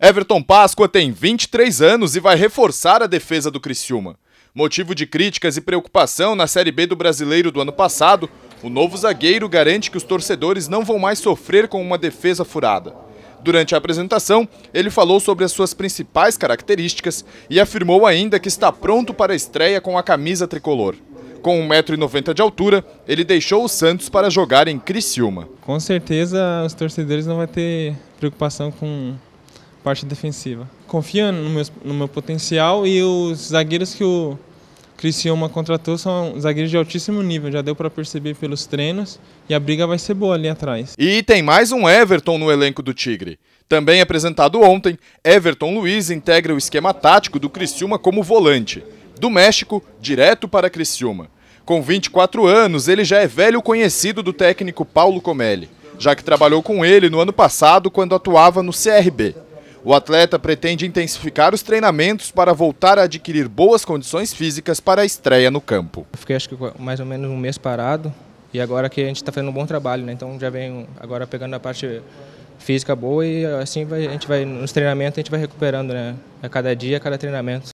Everton Páscoa tem 23 anos e vai reforçar a defesa do Criciúma. Motivo de críticas e preocupação na Série B do Brasileiro do ano passado, o novo zagueiro garante que os torcedores não vão mais sofrer com uma defesa furada. Durante a apresentação, ele falou sobre as suas principais características e afirmou ainda que está pronto para a estreia com a camisa tricolor. Com 1,90m de altura, ele deixou o Santos para jogar em Criciúma. Com certeza, os torcedores não vão ter preocupação com parte defensiva. Confia no meu, no meu potencial e os zagueiros que o Criciúma contratou são zagueiros de altíssimo nível, já deu para perceber pelos treinos e a briga vai ser boa ali atrás. E tem mais um Everton no elenco do Tigre. Também apresentado ontem, Everton Luiz integra o esquema tático do Criciúma como volante. Do México, direto para Criciúma. Com 24 anos, ele já é velho conhecido do técnico Paulo Comelli, já que trabalhou com ele no ano passado quando atuava no CRB. O atleta pretende intensificar os treinamentos para voltar a adquirir boas condições físicas para a estreia no campo. Eu fiquei acho que mais ou menos um mês parado e agora que a gente está fazendo um bom trabalho, né? então já vem agora pegando a parte física boa e assim vai, a gente vai nos treinamentos a gente vai recuperando né? a cada dia, a cada treinamento.